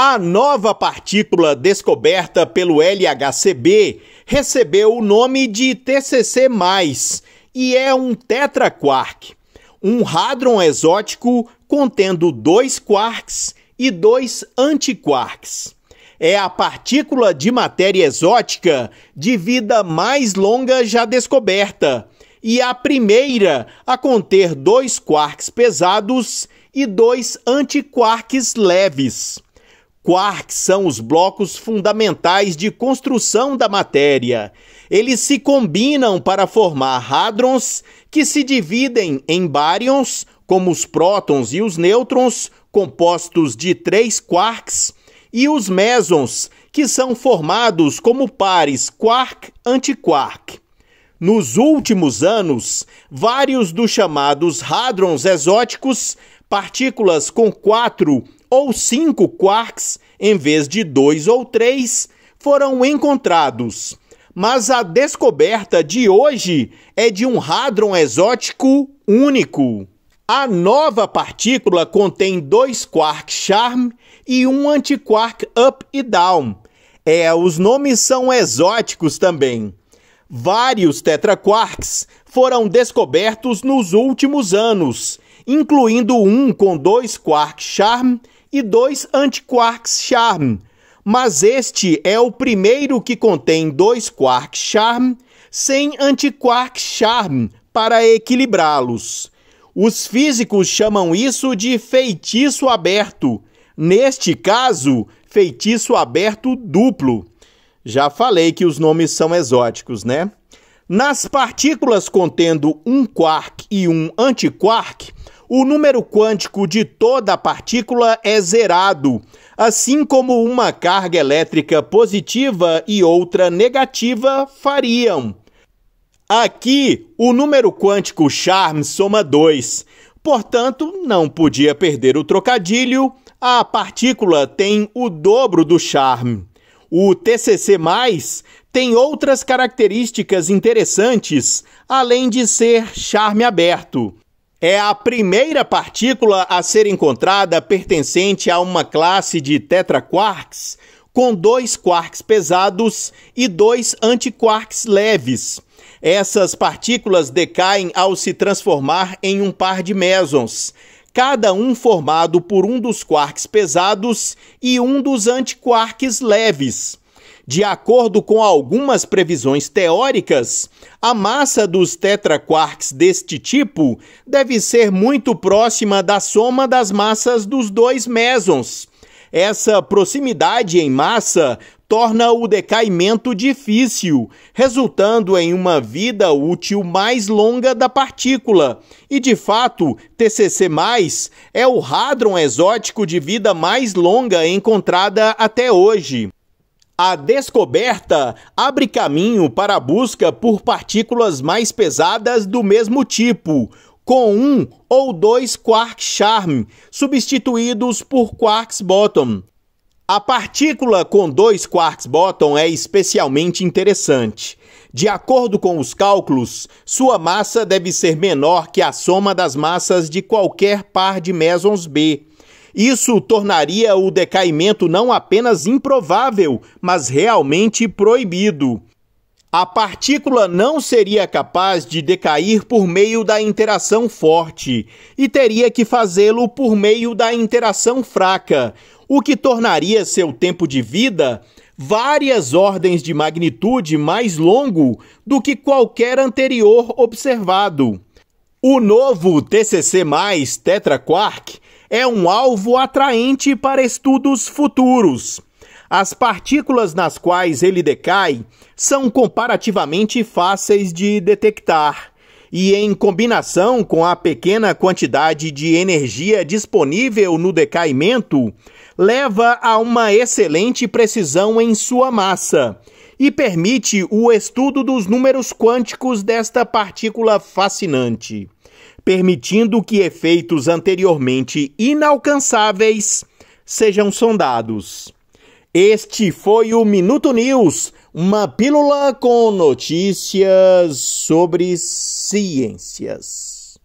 A nova partícula descoberta pelo LHCb recebeu o nome de TCC+, e é um tetraquark, um hadron exótico contendo dois quarks e dois antiquarks. É a partícula de matéria exótica de vida mais longa já descoberta e a primeira a conter dois quarks pesados e dois antiquarks leves quarks são os blocos fundamentais de construção da matéria. Eles se combinam para formar hadrons, que se dividem em baryons, como os prótons e os nêutrons, compostos de três quarks, e os mesons, que são formados como pares quark-antiquark. Nos últimos anos, vários dos chamados hadrons exóticos, partículas com quatro ou cinco quarks, em vez de dois ou três, foram encontrados. Mas a descoberta de hoje é de um hadron exótico único. A nova partícula contém dois quark charm e um antiquark up e down. É, os nomes são exóticos também. Vários tetraquarks foram descobertos nos últimos anos, incluindo um com dois quark charm e dois antiquarks charm, mas este é o primeiro que contém dois quarks charm sem antiquark charm para equilibrá-los. Os físicos chamam isso de feitiço aberto. Neste caso, feitiço aberto duplo. Já falei que os nomes são exóticos, né? Nas partículas contendo um quark e um antiquark, o número quântico de toda partícula é zerado, assim como uma carga elétrica positiva e outra negativa fariam. Aqui, o número quântico charme soma 2, portanto, não podia perder o trocadilho, a partícula tem o dobro do charme. O TCC+, tem outras características interessantes, além de ser charme aberto é a primeira partícula a ser encontrada pertencente a uma classe de tetraquarks com dois quarks pesados e dois antiquarks leves. Essas partículas decaem ao se transformar em um par de mesons, cada um formado por um dos quarks pesados e um dos antiquarks leves de acordo com algumas previsões teóricas, a massa dos tetraquarks deste tipo deve ser muito próxima da soma das massas dos dois mesons. Essa proximidade em massa torna o decaimento difícil, resultando em uma vida útil mais longa da partícula. E de fato, TCC+ é o hadron exótico de vida mais longa encontrada até hoje. A descoberta abre caminho para a busca por partículas mais pesadas do mesmo tipo, com um ou dois quarks charm, substituídos por quarks bottom. A partícula com dois quarks bottom é especialmente interessante. De acordo com os cálculos, sua massa deve ser menor que a soma das massas de qualquer par de mesons B. Isso tornaria o decaimento não apenas improvável, mas realmente proibido. A partícula não seria capaz de decair por meio da interação forte e teria que fazê-lo por meio da interação fraca, o que tornaria seu tempo de vida várias ordens de magnitude mais longo do que qualquer anterior observado. O novo TCC+, tetraquark, é um alvo atraente para estudos futuros. As partículas nas quais ele decai são comparativamente fáceis de detectar, e em combinação com a pequena quantidade de energia disponível no decaimento, leva a uma excelente precisão em sua massa e permite o estudo dos números quânticos desta partícula fascinante permitindo que efeitos anteriormente inalcançáveis sejam sondados. Este foi o Minuto News, uma pílula com notícias sobre ciências.